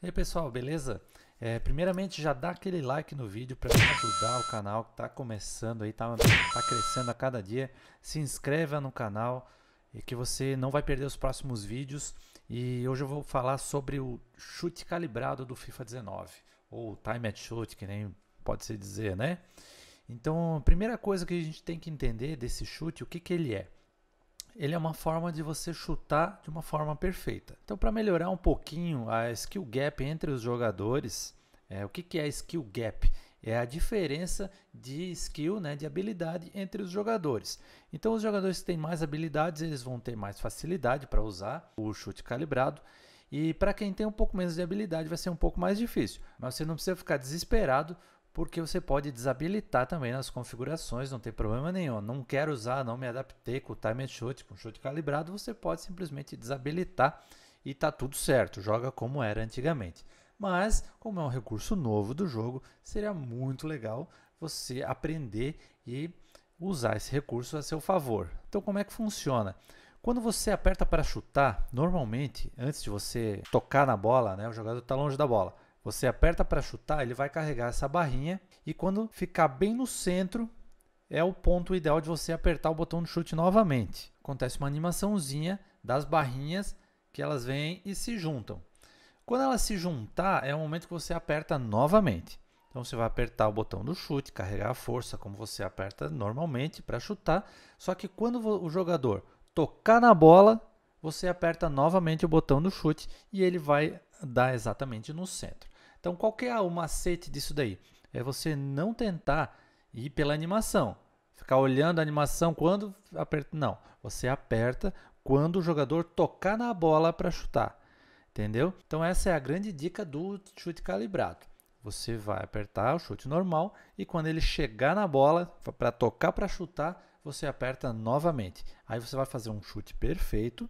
E aí pessoal, beleza? É, primeiramente já dá aquele like no vídeo para ajudar o canal que está começando aí, tá, tá crescendo a cada dia. Se inscreva no canal e que você não vai perder os próximos vídeos. E hoje eu vou falar sobre o chute calibrado do FIFA 19, ou time at shoot, que nem pode se dizer, né? Então, primeira coisa que a gente tem que entender desse chute, o que, que ele é? ele é uma forma de você chutar de uma forma perfeita. Então, para melhorar um pouquinho a skill gap entre os jogadores, é, o que, que é skill gap? É a diferença de skill, né, de habilidade entre os jogadores. Então, os jogadores que têm mais habilidades, eles vão ter mais facilidade para usar o chute calibrado. E para quem tem um pouco menos de habilidade, vai ser um pouco mais difícil. Mas você não precisa ficar desesperado porque você pode desabilitar também nas configurações, não tem problema nenhum. Não quero usar, não me adaptei com o time and shoot, com chute calibrado, você pode simplesmente desabilitar e tá tudo certo, joga como era antigamente. Mas, como é um recurso novo do jogo, seria muito legal você aprender e usar esse recurso a seu favor. Então, como é que funciona? Quando você aperta para chutar, normalmente, antes de você tocar na bola, né, o jogador está longe da bola. Você aperta para chutar, ele vai carregar essa barrinha e quando ficar bem no centro é o ponto ideal de você apertar o botão de chute novamente. Acontece uma animaçãozinha das barrinhas que elas vêm e se juntam. Quando elas se juntar, é o momento que você aperta novamente. Então você vai apertar o botão do chute, carregar a força como você aperta normalmente para chutar, só que quando o jogador tocar na bola, você aperta novamente o botão do chute e ele vai dar exatamente no centro. Então, qual que é o macete disso daí? É você não tentar ir pela animação, ficar olhando a animação quando aperta. Não, você aperta quando o jogador tocar na bola para chutar. Entendeu? Então, essa é a grande dica do chute calibrado. Você vai apertar o chute normal e quando ele chegar na bola para tocar para chutar, você aperta novamente. Aí você vai fazer um chute perfeito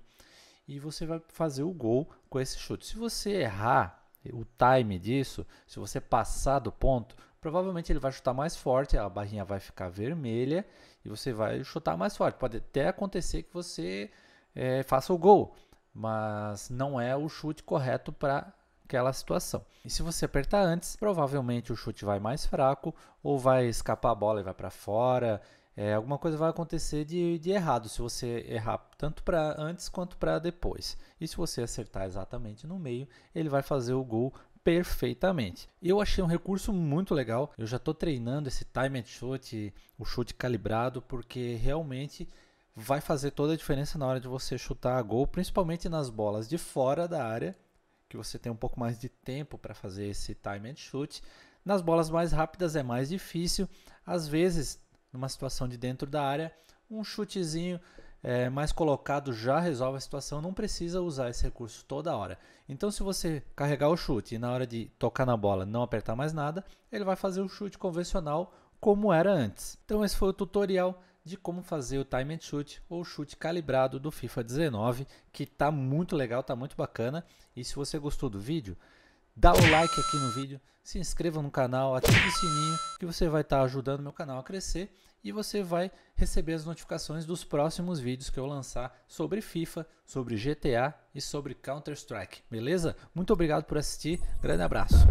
e você vai fazer o gol com esse chute. Se você errar o time disso, se você passar do ponto, provavelmente ele vai chutar mais forte, a barrinha vai ficar vermelha e você vai chutar mais forte. Pode até acontecer que você é, faça o gol, mas não é o chute correto para aquela situação. E se você apertar antes, provavelmente o chute vai mais fraco ou vai escapar a bola e vai para fora é, alguma coisa vai acontecer de, de errado se você errar tanto para antes quanto para depois. E se você acertar exatamente no meio, ele vai fazer o gol perfeitamente. Eu achei um recurso muito legal. Eu já estou treinando esse time and shot, o chute calibrado, porque realmente vai fazer toda a diferença na hora de você chutar a gol, principalmente nas bolas de fora da área, que você tem um pouco mais de tempo para fazer esse time and shoot. Nas bolas mais rápidas é mais difícil. Às vezes numa situação de dentro da área, um chutezinho é, mais colocado já resolve a situação, não precisa usar esse recurso toda hora. Então, se você carregar o chute e na hora de tocar na bola não apertar mais nada, ele vai fazer o chute convencional como era antes. Então, esse foi o tutorial de como fazer o time and shoot ou chute calibrado do FIFA 19, que está muito legal, está muito bacana. E se você gostou do vídeo, dá o like aqui no vídeo, se inscreva no canal, ative o sininho que você vai estar tá ajudando meu canal a crescer e você vai receber as notificações dos próximos vídeos que eu lançar sobre FIFA, sobre GTA e sobre Counter-Strike, beleza? Muito obrigado por assistir, grande abraço!